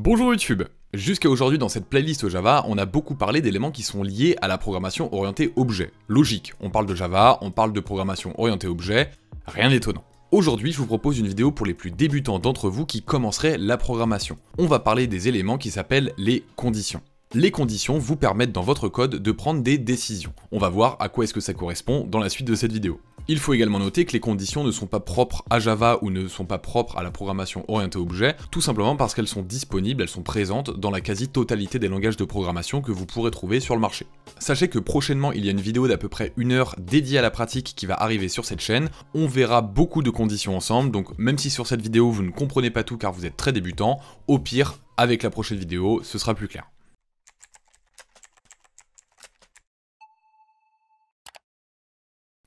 Bonjour YouTube Jusqu'à aujourd'hui dans cette playlist Java, on a beaucoup parlé d'éléments qui sont liés à la programmation orientée objet. Logique, on parle de Java, on parle de programmation orientée objet, rien d'étonnant. Aujourd'hui, je vous propose une vidéo pour les plus débutants d'entre vous qui commenceraient la programmation. On va parler des éléments qui s'appellent les conditions. Les conditions vous permettent dans votre code de prendre des décisions. On va voir à quoi est-ce que ça correspond dans la suite de cette vidéo. Il faut également noter que les conditions ne sont pas propres à Java ou ne sont pas propres à la programmation orientée objet, tout simplement parce qu'elles sont disponibles, elles sont présentes dans la quasi-totalité des langages de programmation que vous pourrez trouver sur le marché. Sachez que prochainement il y a une vidéo d'à peu près une heure dédiée à la pratique qui va arriver sur cette chaîne, on verra beaucoup de conditions ensemble, donc même si sur cette vidéo vous ne comprenez pas tout car vous êtes très débutant, au pire, avec la prochaine vidéo, ce sera plus clair.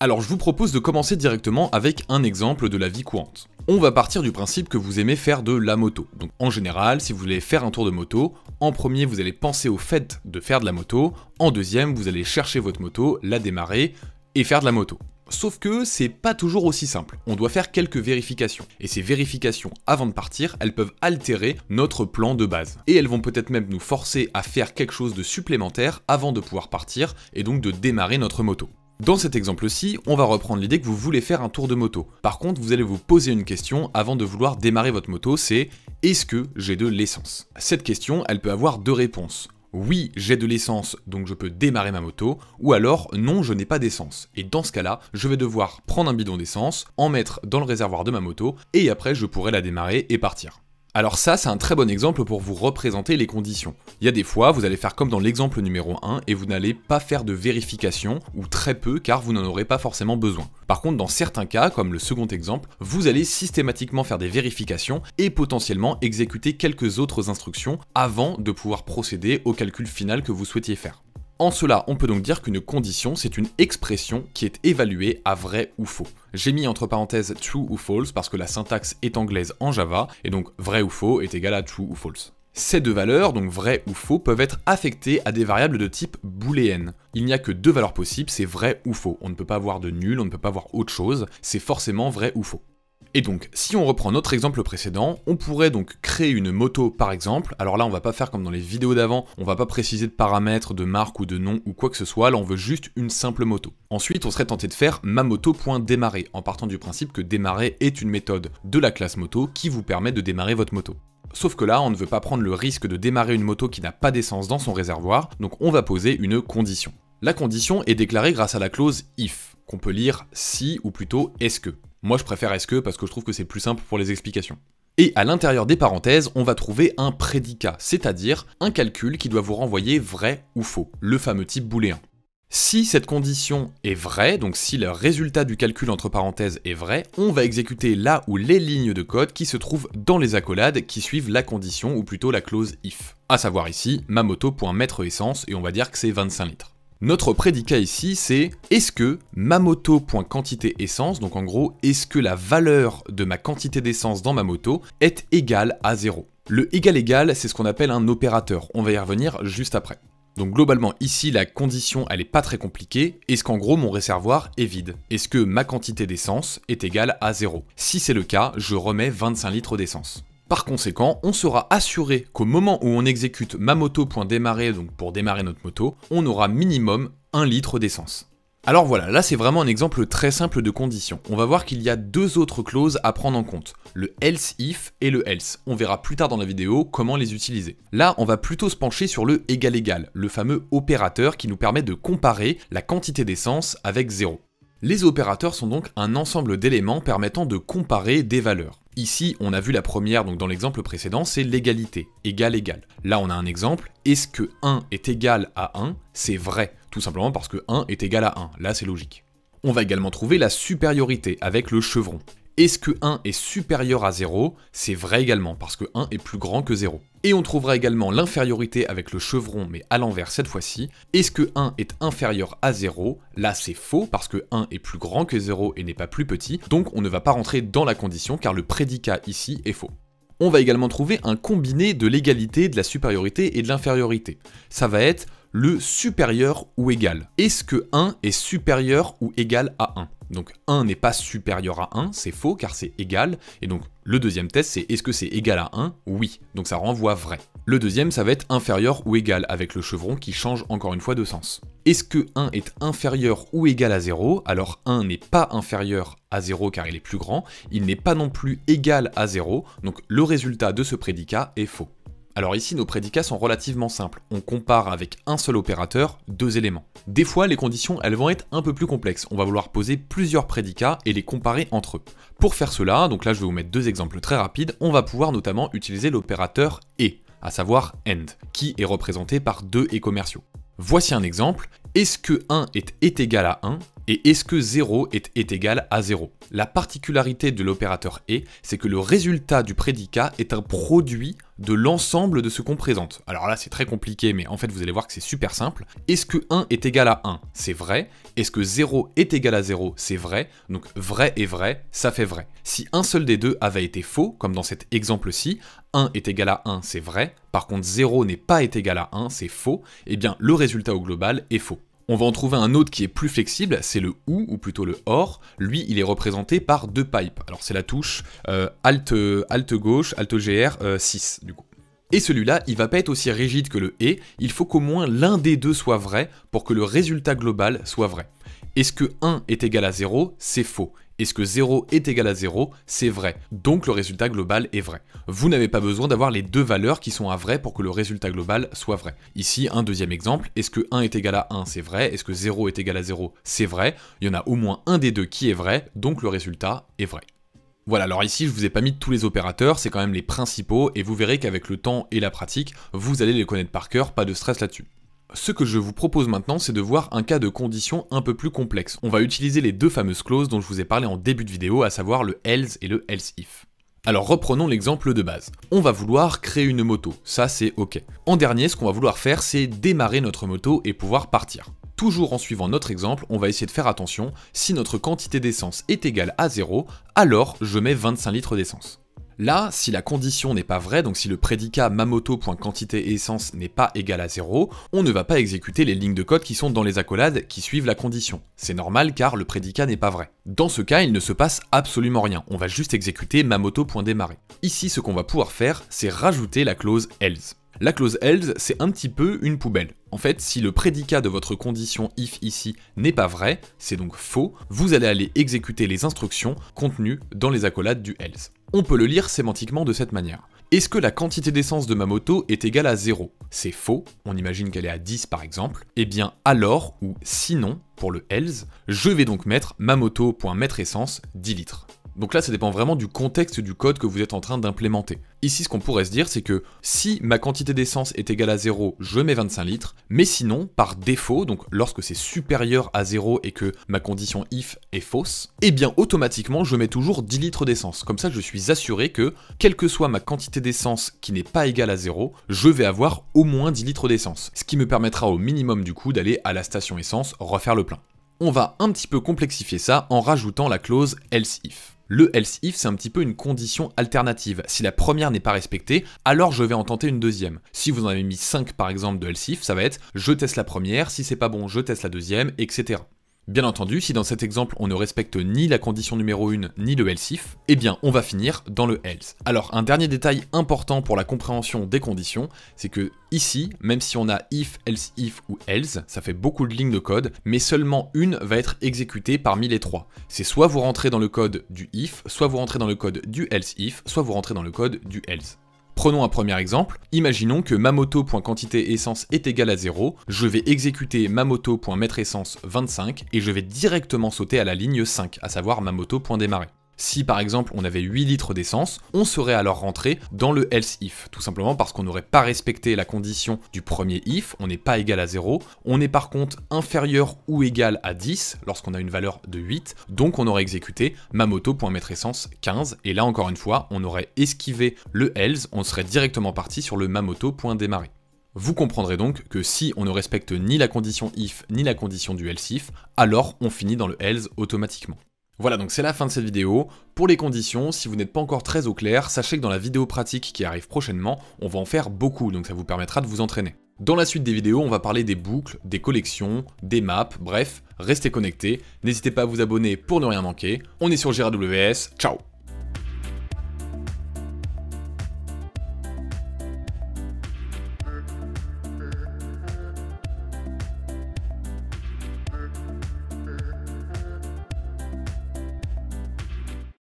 Alors je vous propose de commencer directement avec un exemple de la vie courante. On va partir du principe que vous aimez faire de la moto. Donc en général, si vous voulez faire un tour de moto, en premier vous allez penser au fait de faire de la moto, en deuxième vous allez chercher votre moto, la démarrer et faire de la moto. Sauf que c'est pas toujours aussi simple. On doit faire quelques vérifications. Et ces vérifications avant de partir, elles peuvent altérer notre plan de base. Et elles vont peut-être même nous forcer à faire quelque chose de supplémentaire avant de pouvoir partir et donc de démarrer notre moto. Dans cet exemple-ci, on va reprendre l'idée que vous voulez faire un tour de moto. Par contre, vous allez vous poser une question avant de vouloir démarrer votre moto, c'est est-ce que j'ai de l'essence Cette question, elle peut avoir deux réponses. Oui, j'ai de l'essence, donc je peux démarrer ma moto, ou alors non, je n'ai pas d'essence. Et dans ce cas-là, je vais devoir prendre un bidon d'essence, en mettre dans le réservoir de ma moto, et après je pourrai la démarrer et partir. Alors ça, c'est un très bon exemple pour vous représenter les conditions. Il y a des fois, vous allez faire comme dans l'exemple numéro 1 et vous n'allez pas faire de vérification, ou très peu, car vous n'en aurez pas forcément besoin. Par contre, dans certains cas, comme le second exemple, vous allez systématiquement faire des vérifications et potentiellement exécuter quelques autres instructions avant de pouvoir procéder au calcul final que vous souhaitiez faire. En cela, on peut donc dire qu'une condition, c'est une expression qui est évaluée à vrai ou faux. J'ai mis entre parenthèses true ou false parce que la syntaxe est anglaise en Java, et donc vrai ou faux est égal à true ou false. Ces deux valeurs, donc vrai ou faux, peuvent être affectées à des variables de type booléenne. Il n'y a que deux valeurs possibles, c'est vrai ou faux. On ne peut pas avoir de nul, on ne peut pas avoir autre chose, c'est forcément vrai ou faux. Et donc, si on reprend notre exemple précédent, on pourrait donc créer une moto par exemple. Alors là, on va pas faire comme dans les vidéos d'avant, on va pas préciser de paramètres, de marque ou de nom ou quoi que ce soit. Là, on veut juste une simple moto. Ensuite, on serait tenté de faire ma en partant du principe que démarrer est une méthode de la classe moto qui vous permet de démarrer votre moto. Sauf que là, on ne veut pas prendre le risque de démarrer une moto qui n'a pas d'essence dans son réservoir, donc on va poser une condition. La condition est déclarée grâce à la clause if, qu'on peut lire si ou plutôt est-ce que. Moi, je préfère est-ce que parce que je trouve que c'est plus simple pour les explications. Et à l'intérieur des parenthèses, on va trouver un prédicat, c'est-à-dire un calcul qui doit vous renvoyer vrai ou faux, le fameux type booléen. Si cette condition est vraie, donc si le résultat du calcul entre parenthèses est vrai, on va exécuter là ou les lignes de code qui se trouvent dans les accolades qui suivent la condition ou plutôt la clause if. À savoir ici, ma essence et on va dire que c'est 25 litres. Notre prédicat ici, c'est est-ce que ma essence, donc en gros, est-ce que la valeur de ma quantité d'essence dans ma moto est égale à 0 Le égal égal, c'est ce qu'on appelle un opérateur. On va y revenir juste après. Donc globalement ici la condition elle n'est pas très compliquée, est-ce qu'en gros mon réservoir est vide Est-ce que ma quantité d'essence est égale à 0 Si c'est le cas, je remets 25 litres d'essence. Par conséquent, on sera assuré qu'au moment où on exécute ma moto.démarrer, donc pour démarrer notre moto, on aura minimum 1 litre d'essence. Alors voilà, là c'est vraiment un exemple très simple de condition. On va voir qu'il y a deux autres clauses à prendre en compte, le else if et le else. On verra plus tard dans la vidéo comment les utiliser. Là, on va plutôt se pencher sur le égal égal, le fameux opérateur qui nous permet de comparer la quantité d'essence avec 0. Les opérateurs sont donc un ensemble d'éléments permettant de comparer des valeurs. Ici, on a vu la première, donc dans l'exemple précédent, c'est l'égalité, égal égal. Là, on a un exemple, est-ce que 1 est égal à 1 C'est vrai, tout simplement parce que 1 est égal à 1, là c'est logique. On va également trouver la supériorité avec le chevron. Est-ce que 1 est supérieur à 0 C'est vrai également, parce que 1 est plus grand que 0. Et on trouvera également l'infériorité avec le chevron, mais à l'envers cette fois-ci. Est-ce que 1 est inférieur à 0 Là, c'est faux, parce que 1 est plus grand que 0 et n'est pas plus petit, donc on ne va pas rentrer dans la condition, car le prédicat ici est faux. On va également trouver un combiné de l'égalité, de la supériorité et de l'infériorité. Ça va être le supérieur ou égal. Est-ce que 1 est supérieur ou égal à 1 donc 1 n'est pas supérieur à 1, c'est faux car c'est égal. Et donc le deuxième test c'est est-ce que c'est égal à 1 Oui, donc ça renvoie vrai. Le deuxième ça va être inférieur ou égal avec le chevron qui change encore une fois de sens. Est-ce que 1 est inférieur ou égal à 0 Alors 1 n'est pas inférieur à 0 car il est plus grand, il n'est pas non plus égal à 0, donc le résultat de ce prédicat est faux. Alors ici, nos prédicats sont relativement simples. On compare avec un seul opérateur deux éléments. Des fois, les conditions, elles vont être un peu plus complexes. On va vouloir poser plusieurs prédicats et les comparer entre eux. Pour faire cela, donc là je vais vous mettre deux exemples très rapides, on va pouvoir notamment utiliser l'opérateur et, à savoir AND, qui est représenté par deux et commerciaux. Voici un exemple. Est-ce que 1 est, est égal à 1 et est-ce que 0 est, égal à 0 La particularité de l'opérateur et, c'est que le résultat du prédicat est un produit de l'ensemble de ce qu'on présente. Alors là, c'est très compliqué, mais en fait, vous allez voir que c'est super simple. Est-ce que 1 est égal à 1 C'est vrai. Est-ce que 0 est égal à 0 C'est vrai. Donc vrai et vrai, ça fait vrai. Si un seul des deux avait été faux, comme dans cet exemple-ci, 1 est égal à 1, c'est vrai. Par contre, 0 n'est pas égal à 1, c'est faux. Eh bien, le résultat au global est faux. On va en trouver un autre qui est plus flexible, c'est le OU, ou plutôt le OR. Lui, il est représenté par deux pipes. Alors c'est la touche euh, euh, Alt, gauche, Alt GR 6 euh, du coup. Et celui-là, il va pas être aussi rigide que le et, il faut qu'au moins l'un des deux soit vrai pour que le résultat global soit vrai. Est-ce que 1 est égal à 0 C'est faux est ce que 0 est égal à 0, c'est vrai. Donc le résultat global est vrai. Vous n'avez pas besoin d'avoir les deux valeurs qui sont à vrai pour que le résultat global soit vrai. Ici, un deuxième exemple, est-ce que 1 est égal à 1, c'est vrai, est-ce que 0 est égal à 0, c'est vrai, il y en a au moins un des deux qui est vrai, donc le résultat est vrai. Voilà, alors ici je vous ai pas mis tous les opérateurs, c'est quand même les principaux, et vous verrez qu'avec le temps et la pratique, vous allez les connaître par cœur, pas de stress là-dessus. Ce que je vous propose maintenant, c'est de voir un cas de condition un peu plus complexe. On va utiliser les deux fameuses clauses dont je vous ai parlé en début de vidéo, à savoir le else et le else if. Alors reprenons l'exemple de base. On va vouloir créer une moto, ça c'est ok. En dernier, ce qu'on va vouloir faire, c'est démarrer notre moto et pouvoir partir. Toujours en suivant notre exemple, on va essayer de faire attention, si notre quantité d'essence est égale à 0, alors je mets 25 litres d'essence. Là, si la condition n'est pas vraie, donc si le prédicat mamoto.quantité essence n'est pas égal à 0, on ne va pas exécuter les lignes de code qui sont dans les accolades qui suivent la condition. C'est normal car le prédicat n'est pas vrai. Dans ce cas, il ne se passe absolument rien, on va juste exécuter mamoto.démarrer. Ici, ce qu'on va pouvoir faire, c'est rajouter la clause else. La clause else, c'est un petit peu une poubelle. En fait, si le prédicat de votre condition if ici n'est pas vrai, c'est donc faux, vous allez aller exécuter les instructions contenues dans les accolades du else. On peut le lire sémantiquement de cette manière. Est-ce que la quantité d'essence de ma moto est égale à 0 C'est faux, on imagine qu'elle est à 10 par exemple. Eh bien alors, ou sinon, pour le else, je vais donc mettre ma essence 10 litres. Donc là, ça dépend vraiment du contexte du code que vous êtes en train d'implémenter. Ici, ce qu'on pourrait se dire, c'est que si ma quantité d'essence est égale à 0, je mets 25 litres, mais sinon, par défaut, donc lorsque c'est supérieur à 0 et que ma condition if est fausse, eh bien automatiquement, je mets toujours 10 litres d'essence. Comme ça, je suis assuré que, quelle que soit ma quantité d'essence qui n'est pas égale à 0, je vais avoir au moins 10 litres d'essence, ce qui me permettra au minimum du coup d'aller à la station essence refaire le plein. On va un petit peu complexifier ça en rajoutant la clause else if. Le else if, c'est un petit peu une condition alternative. Si la première n'est pas respectée, alors je vais en tenter une deuxième. Si vous en avez mis 5 par exemple de else if, ça va être je teste la première, si c'est pas bon, je teste la deuxième, etc. Bien entendu, si dans cet exemple on ne respecte ni la condition numéro 1 ni le else if, eh bien on va finir dans le else. Alors un dernier détail important pour la compréhension des conditions, c'est que ici, même si on a if, else if ou else, ça fait beaucoup de lignes de code, mais seulement une va être exécutée parmi les trois. C'est soit vous rentrez dans le code du if, soit vous rentrez dans le code du else if, soit vous rentrez dans le code du else. Prenons un premier exemple. Imaginons que ma essence est égal à 0, je vais exécuter ma essence 25 et je vais directement sauter à la ligne 5, à savoir ma si par exemple on avait 8 litres d'essence, on serait alors rentré dans le else if, tout simplement parce qu'on n'aurait pas respecté la condition du premier if, on n'est pas égal à 0, on est par contre inférieur ou égal à 10 lorsqu'on a une valeur de 8, donc on aurait exécuté essence 15, et là encore une fois, on aurait esquivé le else, on serait directement parti sur le mamoto.démarrer. Vous comprendrez donc que si on ne respecte ni la condition if ni la condition du else if, alors on finit dans le else automatiquement. Voilà donc c'est la fin de cette vidéo. Pour les conditions, si vous n'êtes pas encore très au clair, sachez que dans la vidéo pratique qui arrive prochainement, on va en faire beaucoup, donc ça vous permettra de vous entraîner. Dans la suite des vidéos, on va parler des boucles, des collections, des maps, bref, restez connectés, n'hésitez pas à vous abonner pour ne rien manquer. On est sur GRWS, ciao